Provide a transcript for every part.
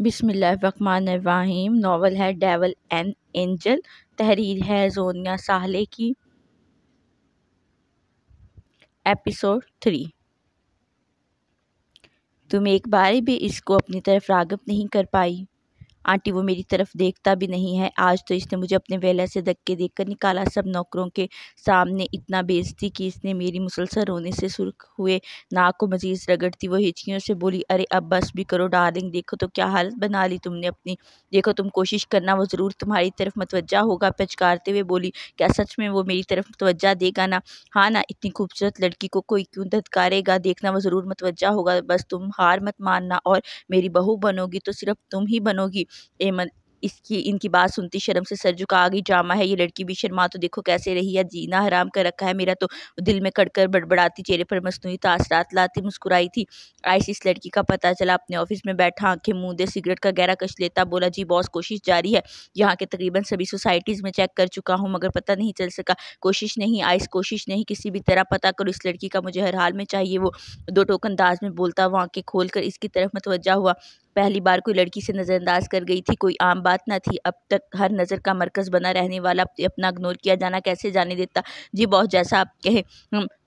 बिसमीम नावल है devil and angel तहरीर है जोनिया साहले की एपिसोड थ्री तुम एक बार भी इसको अपनी तरफ रागब नहीं कर पाई आंटी वो मेरी तरफ़ देखता भी नहीं है आज तो इसने मुझे अपने वेला से धक्के देकर निकाला सब नौकरों के सामने इतना बेजती कि इसने मेरी मुसलसल रोने से सुर्ख हुए नाक को मजीद रगड़ती वो हिचकियों से बोली अरे अब बस भी करो डार्लिंग देखो तो क्या हालत बना ली तुमने अपनी देखो तुम कोशिश करना वो ज़रूर तुम्हारी तरफ मतवजा होगा पचकारते हुए बोली क्या सच में वो मेरी तरफ मतवजा देगा ना हाँ ना इतनी खूबसूरत लड़की को कोई क्यों धतकारेगा देखना वो ज़रूर मतवजा होगा बस तुम हार मत मानना और मेरी बहू बनोगी तो सिर्फ तुम ही बनोगी एमन इसकी इनकी बात सुनती शर्म से सर झुका आ गई ड्रामा है ये लड़की भी शर्मा तो देखो कैसे रही है जीना हराम कर रखा है मेरा तो दिल में कड़कर बड़बड़ाती चेहरे पर मसनू तासरात लाती मुस्कुराई थी आयस इस लड़की का पता चला अपने ऑफिस में बैठा आंखें मुँह दे सिगरेट का गहरा कश लेता बोला जी बॉस कोशिश जारी है यहाँ के तकरीबन सभी सोसाइटीज़ में चेक कर चुका हूँ मगर पता नहीं चल सका कोशिश नहीं आयस कोशिश नहीं किसी भी तरह पता करो इस लड़की का मुझे हर हाल में चाहिए वो दो टोकन दाज में बोलता वो आंखें खोल इसकी तरफ मतवजा हुआ पहली बार कोई लड़की से नज़रअंदाज कर गई थी कोई आम बात ना थी अब तक हर नज़र का मरकज़ बना रहने वाला अपना इग्नोर किया जाना कैसे जाने देता जी बॉस जैसा आप कहें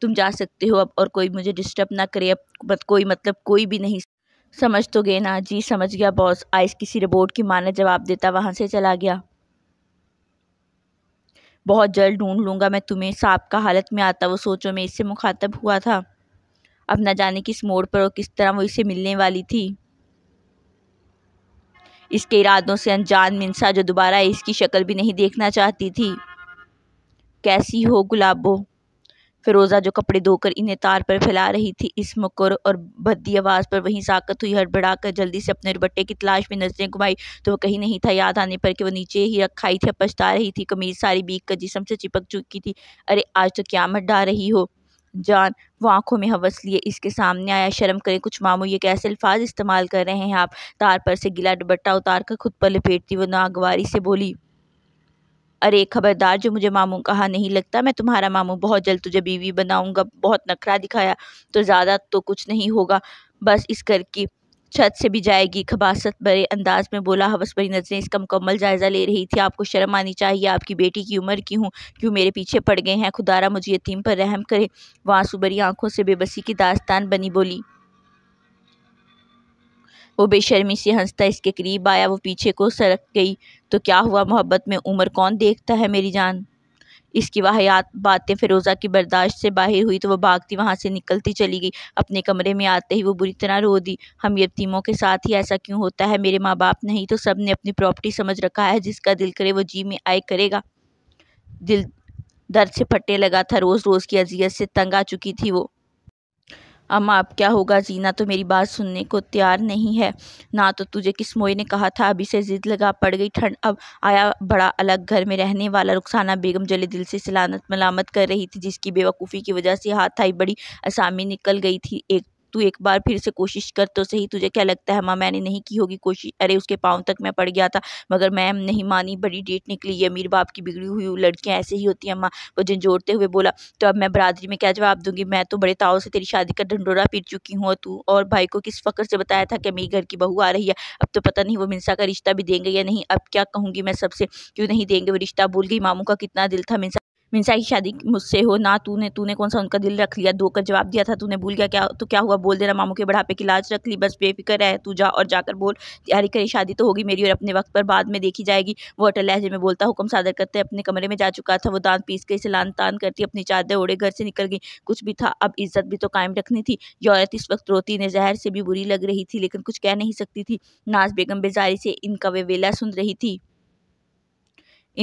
तुम जा सकते हो अब और कोई मुझे डिस्टर्ब ना करे अब कोई मतलब कोई भी नहीं समझ तो गए ना जी समझ गया बॉस आइस किसी रोबोट की माने जवाब देता वहाँ से चला गया बहुत जल्द ढूंढ लूँगा मैं तुम्हें सांप का हालत में आता वो सोचो मैं इससे मुखातब हुआ था अब न जाने किस मोड़ पर और किस तरह वो इसे मिलने वाली थी इसके इरादों से अनजान मिनसा जो दोबारा इसकी शक्ल भी नहीं देखना चाहती थी कैसी हो गुलाबो फिरोज़ा जो कपड़े धोकर इन्हें तार पर फैला रही थी इस मुकर और भद्दी आवाज़ पर वहीं साकत हुई हड़बड़ा कर जल्दी से अपने रुबट्टे की तलाश में नजरें घुमाई तो वह कहीं नहीं था याद आने पर कि वो नीचे ही रखाई थी पछता रही थी कमीज सारी बीक कर जिसम से चिपक चुकी थी अरे आज तो क्या मत डा रही हो जान वो आंखों में हवस लिए इसके सामने आया शर्म करें कुछ मामू ये कैसे अल्फाज इस्तेमाल कर रहे हैं आप तार पर से गिला दुबट्टा उतार कर खुद पर लपेटती वो नागवारी से बोली अरे खबरदार जो मुझे मामू कहा नहीं लगता मैं तुम्हारा मामू बहुत जल्द तुझे बीवी बनाऊंगा बहुत नखरा दिखाया तो ज़्यादा तो कुछ नहीं होगा बस इस करके छत से भी जाएगी खबासत बड़े अंदाज में बोला हवस भरी नजरें इसका मुकम्मल जायज़ा ले रही थी आपको शर्म आनी चाहिए आपकी बेटी की उम्र की हूँ क्यों मेरे पीछे पड़ गए हैं खुदारा मुझे यतीम पर रहम करे वहाँ सुबरी आंखों से बेबसी की दास्तान बनी बोली वो बेशर्मी से हंसता इसके करीब आया वो पीछे को सरक गई तो क्या हुआ मोहब्बत में उम्र कौन देखता है मेरी जान इसकी वाहियात बातें फ़िरोज़ा की बर्दाश्त से बाहर हुई तो वह भागती वहाँ से निकलती चली गई अपने कमरे में आते ही वो बुरी तरह रो दी हम यतीमों के साथ ही ऐसा क्यों होता है मेरे माँ बाप नहीं तो सब ने अपनी प्रॉपर्टी समझ रखा है जिसका दिल करे वो जी में आए करेगा दिल दर्द से फटने लगा था रोज़ रोज़ की अजियत से तंग आ चुकी थी वो अम्मा अब क्या होगा जीना तो मेरी बात सुनने को तैयार नहीं है ना तो तुझे किस मोए ने कहा था अभी से जिद लगा पड़ गई ठंड अब आया बड़ा अलग घर में रहने वाला रुखसाना बेगम जले दिल से सलानत मलामत कर रही थी जिसकी बेवकूफ़ी की वजह से हाथ आई बड़ी असामी निकल गई थी एक तू एक बार फिर से कोशिश कर तो सही तुझे क्या लगता है माँ मैंने नहीं की होगी कोशिश अरे उसके पाँव तक मैं पड़ गया था मगर मैम नहीं मानी बड़ी डेट निकली अमीर बाप की बिगड़ी हुई लड़कियाँ ऐसे ही होती हैं माँ वो झंझोड़ते हुए बोला तो अब मैं बरादरी में क्या जवाब दूंगी मैं तो बड़े ताव से तेरी शादी का ढंडोरा पीट चुकी हूँ तू और भाई को किस फकर से बताया था कि मेरी घर की बहू आ रही है अब तो पता नहीं वो मिनसा का रिश्ता भी देंगे या नहीं अब क्या कहूँगी मैं सबसे क्यों नहीं देंगे वो रिश्ता भूल गई मामू का कितना दिल था मिनसा मिनसा की शादी मुझसे हो ना तूने तूने कौन सा उनका दिल रख लिया दो कर जवाब दिया था तूने भूल गया क्या तो क्या हुआ बोल देना मामू के बढ़ापे की लाज रख ली बस बेफिक्र है तू जा और जाकर बोल तैयारी करी शादी तो होगी मेरी और अपने वक्त पर बाद में देखी जाएगी वो अटल लहजे में बोलता हुक्म सादर करते अपने कमरे में जा चुका था वो दांत पीस के इसे लान तान करती अपनी चादर ओढ़े घर से निकल गई कुछ भी था अब इज्जत भी तो कायम रखनी थी ये औरत इस वक्त रोती ने जहर से भी बुरी लग रही थी लेकिन कुछ कह नहीं सकती थी नाज बेगम बेजारी से इनका वे वेला सुन रही थी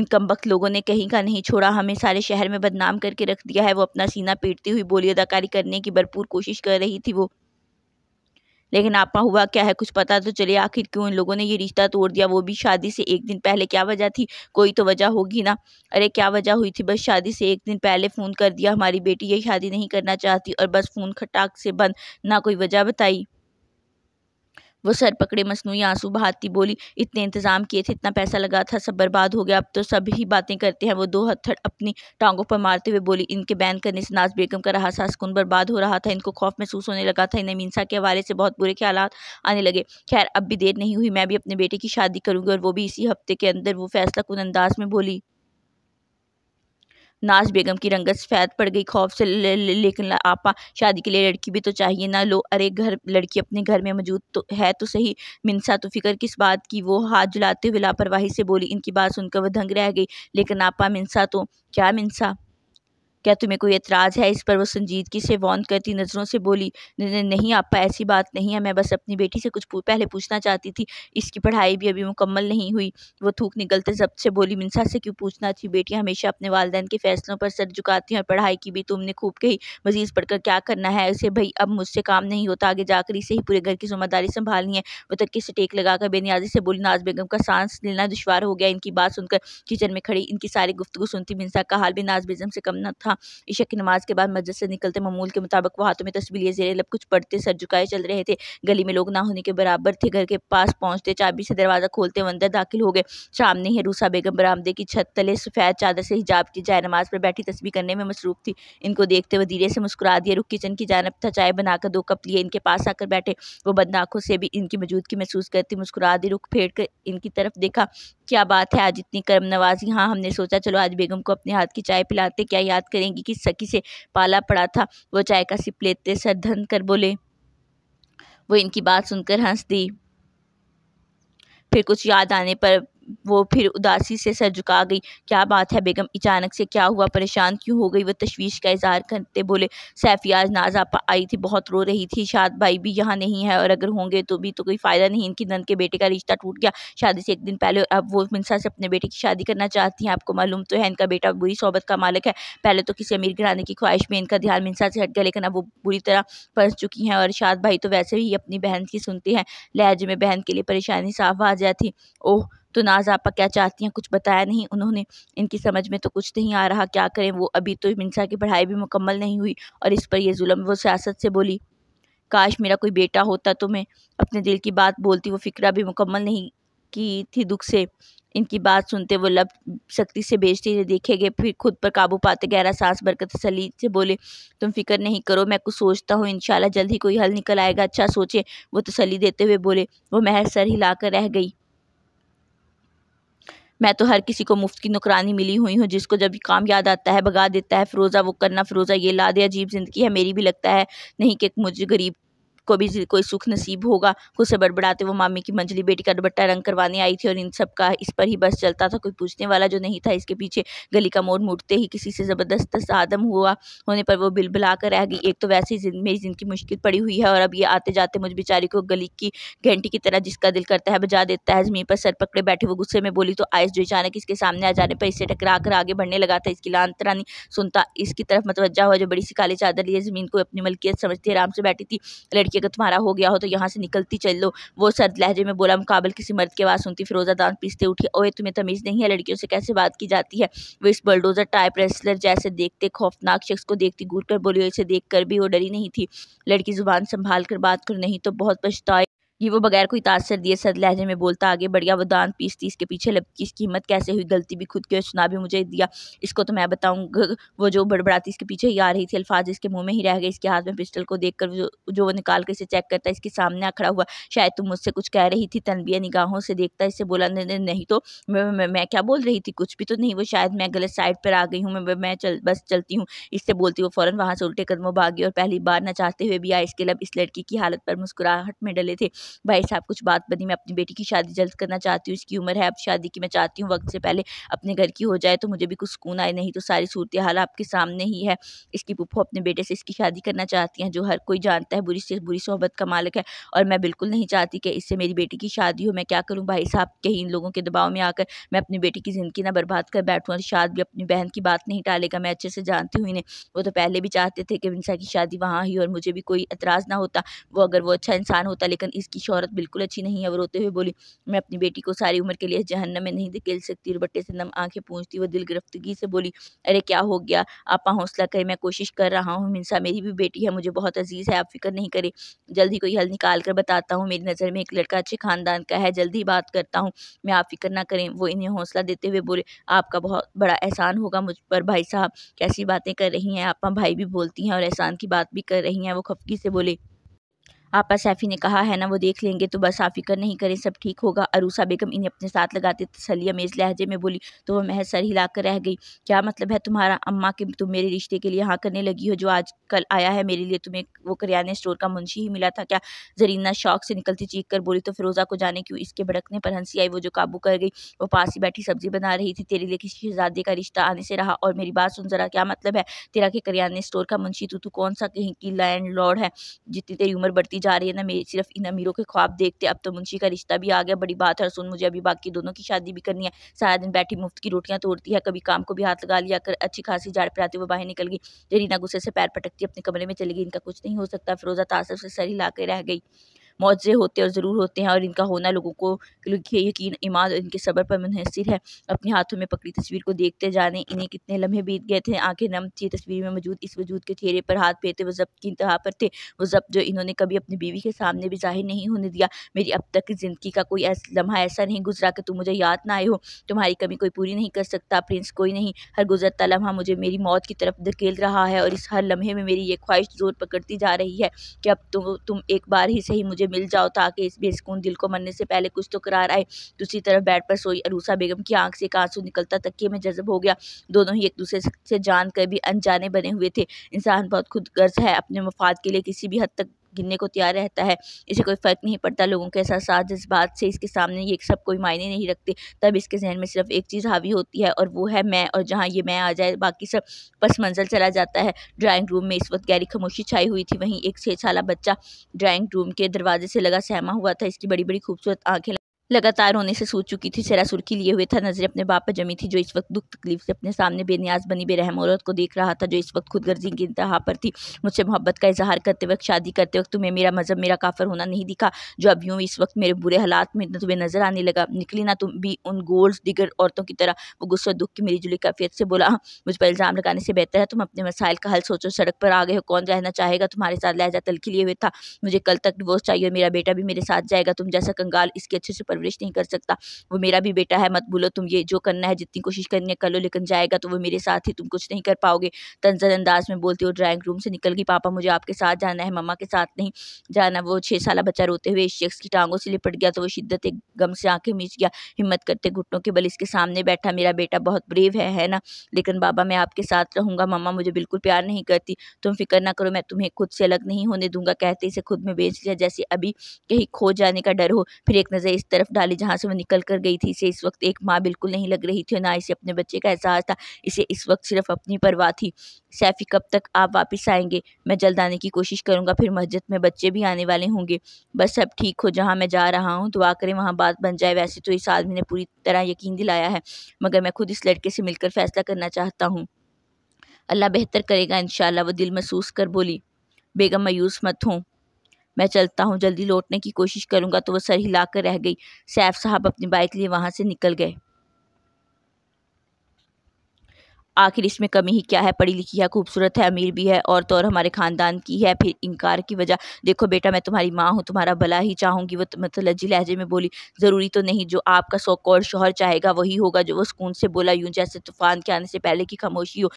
इन कमबख्त लोगों ने कहीं का नहीं छोड़ा हमें सारे शहर में बदनाम करके रख दिया है वो अपना सीना पीटती हुई बोली अदाकारी करने की भरपूर कोशिश कर रही थी वो लेकिन आपा हुआ क्या है कुछ पता तो चले आखिर क्यों इन लोगों ने ये रिश्ता तोड़ दिया वो भी शादी से एक दिन पहले क्या वजह थी कोई तो वजह होगी ना अरे क्या वजह हुई थी बस शादी से एक दिन पहले फ़ोन कर दिया हमारी बेटी ये शादी नहीं करना चाहती और बस फ़ोन खटाक से बंद ना कोई वजह बताई वो सर पकड़े मसनू आंसू बहाती बोली इतने इंतज़ाम किए थे इतना पैसा लगा था सब बर्बाद हो गया अब तो सब ही बातें करते हैं वो दो हथड़ अपनी टांगों पर मारते हुए बोली इनके बैन करने से नाज बेगम का रहा सा सुकून बर्बाद हो रहा था इनको खौफ महसूस होने लगा था इन्हें मीनसा के हवाले से बहुत बुरे ख्याल आने लगे खैर अब भी देर नहीं हुई मैं भी अपने बेटे की शादी करूँगी और वो भी इसी हफ्ते के अंदर वो फैसला कुन अंदाज में बोली नाज बेगम की रंगत सफ़ेद पड़ गई खौफ से ले, ले, लेकिन आपा शादी के लिए लड़की भी तो चाहिए ना लो अरे घर लड़की अपने घर में मौजूद तो है तो सही मिनसा तो फिक्र किस बात की वो हाथ जुलाते हुए लापरवाही से बोली इनकी बात सुनकर वह दंग रह गई लेकिन आपा मिनसा तो क्या मिनसा क्या तुम्हें कोई एतराज़ है इस पर वो संजीदगी से वौन करती नज़रों से बोली नहीं आपा ऐसी बात नहीं है मैं बस अपनी बेटी से कुछ पहले पूछना चाहती थी इसकी पढ़ाई भी अभी मुकम्मल नहीं हुई वो थूक निकलते जब्त से बोली मिनसा से क्यों पूछना थी बेटी हमेशा अपने वालदेन के फैसलों पर सर झुकाती हैं और पढ़ाई की भी तुमने खूब कही मज़ीद पढ़कर क्या करना है ऐसे भाई अब मुझसे काम नहीं होता आगे जाकर इसे ही पूरे घर की जिम्मेदारी संभालनी है वो तक से टेक लगाकर बेनियाजी से बोली नाज बेगम का सांस लेना दुशवार हो गया इनकी बात सुनकर किचन में खड़ी इनकी सारी गुफ्तु सुनती मिनसा का हाल भी नाज बेगम से कम न था था हाँ, ईशा की नमाज के बाद मस्जिद से निकलते ममूल के मुताबिक वो हाथों में तस्वीर जेर लब कुछ पढ़ते सर झुकाए चल रहे थे गली में लोग ना होने के बराबर थे घर के पास पहुंचते चाबी से दरवाज़ा खोलते अंदर दाखिल हो गए सामने ही रूसा बेगम बरामदे की छत तले सफ़ेद चादर से हिजाब की जाए नमाज पर बैठी तस्वीर करने में मसरूफ थी इनको देखते हुए धीरे से मुस्कुरा दिया रुख किचन की जानब था चाय बनाकर दो कप लिए इनके पास आकर बैठे वो बंद आंखों से भी इनकी मौजूदगी महसूस करती मुस्कुरा दी रुख फेर कर इनकी तरफ देखा क्या बात है आज इतनी कर्म नवाजी हाँ हमने सोचा चलो आज बेगम को अपने हाथ की चाय पिलाते क्या याद कर करेंगी कि सखी से पाला पड़ा था वो चाय का सिप लेते सर धन कर बोले वो इनकी बात सुनकर हंस दी फिर कुछ याद आने पर वो फिर उदासी से सर झुका गई क्या बात है बेगम अचानक से क्या हुआ परेशान क्यों हो गई वह तशवीश का इजहार करते बोले सैफियाज आज नाजा आई थी बहुत रो रही थी शाद भाई भी यहाँ नहीं है और अगर होंगे तो भी तो कोई फ़ायदा नहीं इनकी नंद के बेटे का रिश्ता टूट गया शादी से एक दिन पहले अब वो मिनसा से अपने बेटे की शादी करना चाहती हैं आपको मालूम तो है इनका बेटा बुरी सोबत का मालिक है पहले तो किसी अमीर घराने की ख्वाहिश में इनका ध्यान मिनसा से हट गया लेकिन अब वो बुरी तरह फंस चुकी हैं और शाद भाई तो वैसे ही अपनी बहन की सुनती हैं लहजे में बहन के लिए परेशानी साफ आ जाती ओह तो नाज आपा क्या चाहती हैं कुछ बताया नहीं उन्होंने इनकी समझ में तो कुछ नहीं आ रहा क्या करें वो अभी तो मिनसा की पढ़ाई भी मुकम्मल नहीं हुई और इस पर यह जुल्म वो सियासत से बोली काश मेरा कोई बेटा होता तो मैं अपने दिल की बात बोलती वो फ़िक्रा भी मुकम्मल नहीं की थी दुख से इनकी बात सुनते वो लब सख्ती से बेचते हुए देखे गए फिर खुद पर काबू पाते गहरा सांस भरकर तसली से बोले तुम फिक्र नहीं करो मैं कुछ सोचता हूँ शाला जल्द ही कोई हल निकल आएगा अच्छा सोचे वो तसली देते हुए बोले वो महज सर हिलाकर रह गई मैं तो हर किसी को मुफ्त की नुकरानी मिली हुई हूँ जिसको जब काम याद आता है भगा देता है फ़िरोज़ा वो करना फ़िरोज़ा ये लादे अजीब ज़िंदगी है मेरी भी लगता है नहीं कि मुझे गरीब को भी कोई सुख नसीब होगा खुद से बड़बड़ाते वो मामी की मंजली बेटी का दुबट्टा रंग करवाने आई थी और इन सब का इस पर ही बस चलता था कोई पूछने वाला जो नहीं था इसके पीछे गली का मोड़ मुड़ते ही किसी से ज़बरदस्त आदम हुआ होने पर वो बिलबिला कर रह गई एक तो वैसे ही मेरी जिंदगी मुश्किल पड़ी हुई है और अब ये आते जाते मुझ बेचारी को गली की घंटी की तरह जिसका दिल करता है बजा देता है जमीन पर सर पकड़े बैठे वो गुस्से में बोली तो आयस जो अचानक इसके सामने आ जाने पर इसे टकरा कर आगे बढ़ने लगा था इसकी लानतरानी सुनता इसकी तरफ मतवजा हुआ जो बड़ी सी काली चादर लिए ज़मीन को अपनी मलकियत समझती आराम से बैठी थी लड़की अगर तुम्हारा हो गया हो तो यहाँ से निकलती चल लो वो सर्द लहजे में बोला मुकाबल किसी मर्द के आवाज़ सुनती फिरोजा दान पीसते उठी ओए तुम्हें तमीज़ नहीं है लड़कियों से कैसे बात की जाती है वो इस बलडोज़र टाइप रेस्लर जैसे देखते खौफनाक शख्स को देखती घूर कर बोली इसे देख कर भी वो डरी नहीं थी लड़की ज़ुबान संभाल कर बात कर नहीं तो बहुत पछताए कि वो बगैर कोई तासर दिए सद लहजे में बोलता आगे बढ़िया वो दान पीस इसके के पीछे लपकी इसकी हिम्मत कैसे हुई गलती भी खुद के सुना भी मुझे दिया इसको तो मैं बताऊँ वो जो बड़बड़ाती इसके पीछे ही आ रही थी अल्फाज इसके मुँह में ही रह गए इसके हाथ में पिस्टल को देख कर जो, वो निकाल कर इसे चेक करता इसके सामने आ खड़ा हुआ शायद तुम मुझसे कुछ कह रही थी तनबिया निगाहों से देखता इससे बोला नहीं तो मैं क्या बोल रही थी कुछ भी तो नहीं वो शायद मैं गलत साइड पर आ गई हूँ मैं मैं चल बस चलती हूँ इससे बोलती वो फ़ौरन वहाँ से उल्टे कदमों भागी और पहली बार न चाहते हुए भी आए इसके लब इस लड़की की हालत पर मुस्कुराहट में डले थे भाई साहब कुछ बात बनी मैं अपनी बेटी की शादी जल्द करना चाहती हूँ इसकी उम्र है अब शादी की मैं चाहती हूँ वक्त से पहले अपने घर की हो जाए तो मुझे भी कुछ सुकून आए नहीं तो सारी सूरत हाल आपके सामने ही है इसकी पुप्पो अपने बेटे से इसकी शादी करना चाहती हैं जो हर कोई जानता है बुरी से बुरी सोहबत का मालिक है और मैं बिल्कुल नहीं चाहती कि इससे मेरी बेटी की शादी हो मैं क्या करूँ भाई साहब कहीं इन लोगों के दबाव में आकर मैं अपनी बेटी की ज़िंदगी ना बर्बाद कर बैठूँ और शायद भी अपनी बहन की बात नहीं टालेगा मैं अच्छे से जानती हूँ इन्हें वो तो पहले भी चाहते थे कि विंसा की शादी वहाँ ही और मुझे भी कोई एतराज़ ना होता वो अगर वो अच्छा इंसान होता लेकिन इसकी शहरत बिल्कुल अच्छी नहीं है और रोते हुए बोली मैं अपनी बेटी को सारी उम्र के लिए जहन्न में नहीं धकेल सकती बट्टे से नम आंखें पूछती वह दिल गिरफ्तगी से बोली अरे क्या हो गया आपा हौसला करें मैं कोशिश कर रहा हूँ मिनसा मेरी भी बेटी है मुझे बहुत अजीज़ है आप फिक्र नहीं करें जल्द ही कोई हल निकाल कर बताता हूँ मेरी नज़र में एक लड़का अच्छे खानदान का है जल्द ही बात करता हूँ मैं आप फिक्र ना करें वो इन्हें हौसला देते हुए बोले आपका बहुत बड़ा एहसान होगा मुझ पर भाई साहब कैसी बातें कर रही हैं आपा भाई भी बोलती हैं और एहसान की बात भी कर रही हैं वो खफकी से बोले आपा सैफ़ी ने कहा है ना वो देख लेंगे तो बस आप फिक्र नहीं करें सब ठीक होगा अरूसा बेगम इन्हें अपने साथ लगाते तसली अमेज लहजे में बोली तो वह महज सर हिलाकर रह गई क्या मतलब है तुम्हारा अम्मा के तुम मेरे रिश्ते के लिए हाँ करने लगी हो जो आज कल आया है मेरे लिए तुम्हें वो करियाने स्टोर का मुंशी ही मिला था क्या जरीना शौक से निकलती चीख कर बोली तो फिरोज़ा को जाने क्यों इसके भड़कने पर हंसी आई वो जो काबू कर गई वो पास ही बैठी सब्जी बना रही थी तेरे लिए किसी शहजादे का रिश्ता आने से रहा और मेरी बात सुन जरा क्या मतलब है तेरा के करियाने स्टोर का मुंशी तू तू कौन सा कहीं की लैंड लॉर्ड है जितनी तेरी उम्र बढ़ती जा रही है ना मेरी सिर्फ इन अमीरों के ख्वाब देखते अब तो मुंशी का रिश्ता भी आ गया बड़ी बात है सुन मुझे अभी बाकी दोनों की शादी भी करनी है सारा दिन बैठी मुफ्त की रोटियाँ तोड़ती है कभी काम को भी हाथ लगा लिया कर अच्छी खासी झाड़ पर आती वो बाहर निकल गई जरीना गुस्से से पैर पटकती अपने कमरे में चली गई इनका कुछ नहीं हो सकता फिरोजा तासर से सर ही रह गई मुआवजे होते और ज़रूर होते हैं और इनका होना लोगों को यकीन ईमान और इनके सबर पर मुनहसर है अपने हाथों में पकड़ी तस्वीर को देखते जाने इन्हें कितने लम्हे बीत गए थे आंखें नम थी तस्वीर में मौजूद इस वजूद के चेहरे पर हाथ फेरते वो जब्त की इंतहा पर थे वो जब्त जो इन्होंने कभी अपनी बीवी के सामने भी जाहिर नहीं होने दिया मेरी अब तक की ज़िंदगी का कोई लम्हा ऐसा नहीं गुजरा कि तुम मुझे याद ना आए हो तुम्हारी कमी कोई पूरी नहीं कर सकता प्रिंस कोई नहीं हर गुजरता लम्हा मुझे मेरी मौत की तरफ धकेल रहा है और इस हर लम्हे में मेरी ये ख्वाहिश जोर पकड़ती जा रही है कि अब तुम तो तुम एक बार ही सही मुझे मुझे मिल जाओ ताकि इस बेसकून दिल को मरने से पहले कुछ तो करार आए दूसरी तरफ बेड पर सोई अरूसा बेगम की आंख से एक आंसू निकलता तकिए में जजब हो गया दोनों ही एक दूसरे से जान कर भी अनजाने बने हुए थे इंसान बहुत खुद गर्ज है अपने मफाद के लिए किसी भी हद तक गिरने को तैयार रहता है इसे कोई फ़र्क नहीं पड़ता लोगों के एहसास जज्बात से इसके सामने ये सब कोई मायने नहीं रखते तब इसके जहन में सिर्फ एक चीज़ हावी होती है और वो है मैं और जहाँ ये मैं आ जाए बाकी सब पस मंजिल चला जाता है ड्राइंग रूम में इस वक्त गहरी खामोशी छाई हुई थी वहीं एक छः साल बच्चा ड्राइंग रूम के दरवाजे से लगा सहमा हुआ था इसकी बड़ी बड़ी खूबसूरत आँखें लगातार होने से सूझ चुकी थी चेहरा सुर्खी लिए हुए था नजरें अपने बाप पर जमी थी जो इस वक्त दुख तकलीफ से अपने सामने बेनियाज बनी बेरहम औरत को देख रहा था जो इस वक्त खुद गर्जी की इंतहा पर थी मुझसे मोहब्बत का इजहार करते वक्त शादी करते वक्त तुम्हें मेरा मजहब मेरा काफर होना नहीं दिखा जो अब यूँ इस वक्त मेरे बुरे हालात में तुम्हें नजर आने लगा निकली ना तुम भी उन गोल्स दिगर औरतों की तरह वो गुस्सा दुख की मेरी जुली काफियत से बोला हाँ, मुझ पर इल्ज़ाम लगाने से बेहतर है तुम अपने मसाइल का हल सोचो सड़क पर आ गए हो कौन रहना चाहेगा तुम्हारे साथ लहजा तलखी लिए हुए था मुझे कल तक डिवोर्स चाहिए और मेरा बेटा भी मेरे साथ जाएगा तुम जैसा कंगाल इसके अच्छे से परवरिश नहीं कर सकता वो मेरा भी बेटा है मत भूलो तुम ये जो करना है जितनी कोशिश करनी है कर लो लेकिन जाएगा तो वो मेरे साथ ही तुम कुछ नहीं कर पाओगे तंजर अंदाज में बोलती हो ड्राइंग रूम से निकल गई पापा मुझे आपके साथ जाना है मम्मा के साथ नहीं जाना वो छः साल बच्चा रोते हुए इस शख्स की टांगों से लिपट गया तो वो शिद्दत एक गम से आंखें मीच गया हिम्मत करते घुटनों के बल इसके सामने बैठा मेरा बेटा बहुत ब्रेव है है ना लेकिन बाबा मैं आपके साथ रहूँगा मम्मा मुझे बिल्कुल प्यार नहीं करती तुम फिक्र ना करो मैं तुम्हें खुद से अलग नहीं होने दूंगा कहते इसे खुद में बेच लिया जैसे अभी कहीं खो जाने का डर हो फिर एक नज़र इस तरफ डाली जहाँ से वो निकल कर गई थी इसे इस वक्त एक माँ बिल्कुल नहीं लग रही थी ना इसे अपने बच्चे का एहसास था इसे इस वक्त सिर्फ अपनी परवाह थी सैफ़ी कब तक आप वापस आएंगे मैं जल्द आने की कोशिश करूँगा फिर मस्जिद में बच्चे भी आने वाले होंगे बस सब ठीक हो जहाँ मैं जा रहा हूँ दुआ करें वहाँ बात बन जाए वैसे तो इस आदमी ने पूरी तरह यकीन दिलाया है मगर मैं खुद इस लड़के से मिलकर फ़ैसला करना चाहता हूँ अल्लाह बेहतर करेगा इन वो दिल महसूस कर बोली बेगम मायूस मत हों मैं चलता हूँ जल्दी लौटने की कोशिश करूँगा तो वह सर हिला कर रह गई सैफ साहब अपनी बाइक लिए वहाँ से निकल गए आखिर इसमें कमी ही क्या है पढ़ी लिखी है खूबसूरत है अमीर भी है और तो और हमारे ख़ानदान की है फिर इनकार की वजह देखो बेटा मैं तुम्हारी माँ हूँ तुम्हारा भला ही चाहूँगी वो मतलब लज्जी लहजे में बोली ज़रूरी तो नहीं जो आपका सौ कौर शोहर चाहेगा वही होगा जो वो सुकून से बोला यूँ जैसे तूफ़ान के आने से पहले की खामोशी हो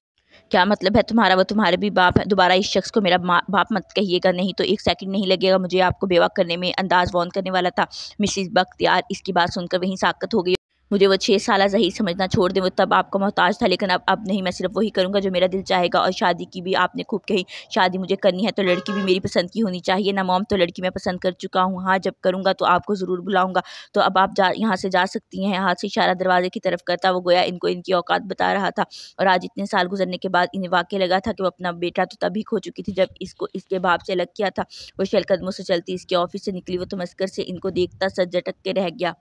क्या मतलब है तुम्हारा वो तुम्हारे भी बाप है दोबारा इस शख्स को मेरा बाप मत कहिएगा नहीं तो एक सेकंड नहीं लगेगा मुझे आपको बेवा करने में अंदाज वॉन करने वाला था मिसिज बख्तियार इसकी बात सुनकर वहीं साकत हो गई मुझे वो छः साल जही समझना छोड़ दें वो तब आपका मोहताज था लेकिन अब अब नहीं मैं सिर्फ वही करूँगा जो मेरा दिल चाहेगा और शादी की भी आपने खूब कही शादी मुझे करनी है तो लड़की भी मेरी पसंद की होनी चाहिए ना मोम तो लड़की मैं पसंद कर चुका हूँ हाँ जब करूँगा तो आपको ज़रूर बुलाऊँगा तो अब आप जा यहाँ से जा सकती हैं हाथ से इशारा दरवाजे की तरफ करता वो गोया इनको इनकी औकात बता रहा था और आज इतने साल गुजरने के बाद इन्हें वाक्य लगा था कि वो अपना बेटा तो तभी खो चुकी थी जब इसको इसके बाप से अलग किया था वो शल कदमों से चलती इसके ऑफिस से निकली वो तो मस्कर से इनको देखता सज झटक के रह गया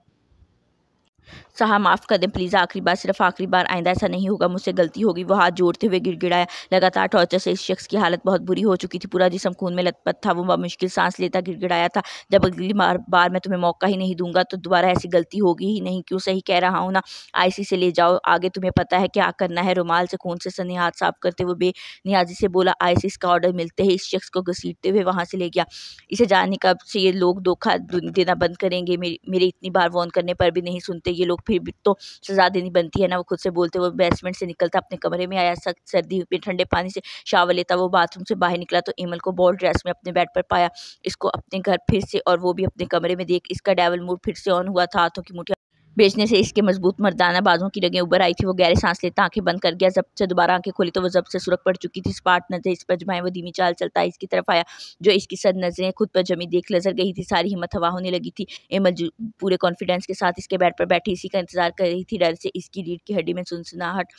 साहब माफ़ कर दें प्लीज़ आखिरी बार सिर्फ आखिरी बार आइंदा ऐसा नहीं होगा मुझसे गलती होगी वह हाथ जोड़ते हुए गिड़गिड़ाया लगातार टॉर्चर से इस शख्स की हालत बहुत बुरी हो चुकी थी पूरा जिसम खून में लथपथ था वो मुश्किल सांस लेता गिड़गिड़ाया था जब अगली बार बार मैं तुम्हें मौका ही नहीं दूंगा तो दोबारा ऐसी गलती होगी ही नहीं क्यों सही कह रहा हूँ ना आई से ले जाओ आगे तुम्हें पता है क्या करना है रुमाल से खून से सने हाथ साफ करते हुए बेनियाजी से बोला आईसीस का ऑर्डर मिलते ही इस शख्स को घसीटते हुए वहाँ से ले गया इसे जाने कब से ये लोग धोखा देना बंद करेंगे मेरे इतनी बार फोन करने पर भी नहीं सुनते ये लोग फिर तो सज़ा देनी बनती है ना वो खुद से बोलते वो बेसमेंट से निकलता अपने कमरे में आया सख्त सर्दी में ठंडे पानी से शावर लेता वो बाथरूम से बाहर निकला तो एमल को बॉल ड्रेस में अपने बेड पर पाया इसको अपने घर फिर से और वो भी अपने कमरे में देख इसका डेवल मूड फिर से ऑन हुआ था हाथों की मुठिया भेजने से इसके मजबूत मर्दाना बाजों की रगें उबर आई थी वो गहरे सांस लेता आंखें बंद कर गया जब से दोबारा आंखें खोली तो वो जब से सुरख पड़ चुकी थी स्पाट नजर इस पर जमाए वो धीमी चाल चलता है इसकी तरफ आया जो इसकी सद नजरें खुद पर जमी देख नजर गई थी सारी हिम्मत हवा होने लगी थी एमल पूरे कॉन्फिडेंस के साथ इसके बेड पर बैठी इसी का इंतजार कर रही थी डर से इसकी रीढ़ की हड्डी में सुनसनाहट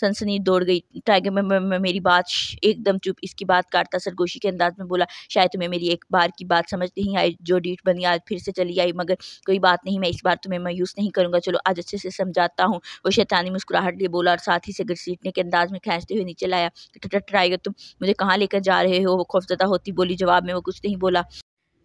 सनसनी दौड़ गई टाइगर में मेरी बात एकदम चुप इसकी बात काटता सरगोशी के अंदाज में बोला शायद तुम्हें मेरी एक बार की बात समझ नहीं आई जो डीट बनी आज फिर से चली आई मगर कोई बात नहीं मैं इस बार तुम्हें मायूस नहीं करूँगा चलो आज अच्छे से समझाता हूँ वो शैतानी मुस्कुराहट लिए बोला और साथ ही से घसीटने के अंदाज में खेचते हुए नीचे लाया टाइगर तुम मुझे कहाँ लेकर जा रहे हो वो खौफजदा होती बोली जवाब में वो कुछ नहीं बोला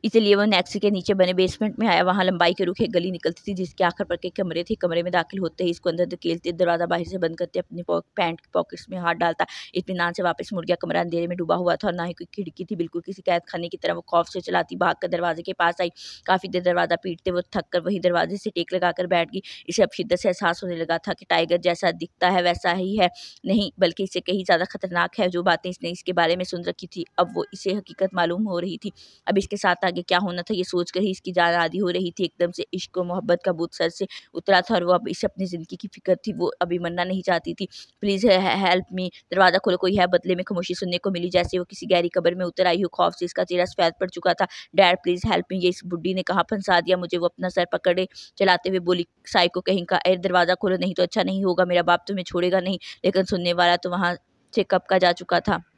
इसलिए वह नेक्स के नीचे बने बेसमेंट में आया वहाँ लंबाई के रुख एक गली निकलती थी जिसके आखिर पर के कमरे थे कमरे में दाखिल होते ही इसको अंदर धकेलते दरवाज़ा बाहर से बंद करते अपने पैंट के पॉकेट्स में हाथ डालता इतमान से वापस मुड़ गया कमरा अंधेरे में डूबा हुआ था और ना ही कोई खिड़की थी बिल्कुल किसी कैद खाने की तरह वो खौफ से चलाती भाग कर दरवाजे के पास आई काफ़ी देर दरवाज़ा पीटते वो थक कर वही दरवाजे से टेक लगाकर बैठ गई इसे अब शिद्दत से एहसास होने लगा था कि टाइगर जैसा दिखता है वैसा ही है नहीं बल्कि इसे कहीं ज़्यादा खतरनाक है जो बातें इसने इसके बारे में सुन रखी थी अब वो इसे हकीकत मालूम हो रही थी अब इसके साथ आगे क्या होना था ये सोचकर ही इसकी जान आदि हो रही थी एकदम से इश्क और मोहब्बत का बुत सर से उतरा था और वो अब इसे अपनी ज़िंदगी की फिक्र थी वो अभी मरना नहीं चाहती थी प्लीज़ हेल्प मी दरवाज़ा खोलो कोई है बदले में खामोशी सुनने को मिली जैसे वो किसी गहरी कबर में उतर आई हो खौफ से इसका चेहरा सफेद पड़ चुका था डैड प्लीज़ हेल्प मी ये इस बुढ़ी ने कहा फंसा दिया मुझे वो अपना सर पकड़े चलाते हुए बोली साई को कहीं का अरे दरवाज़ा खोलो नहीं तो अच्छा नहीं होगा मेरा बाप तुम्हें छोड़ेगा नहीं लेकिन सुनने वाला तो वहाँ चेकअप का जा चुका था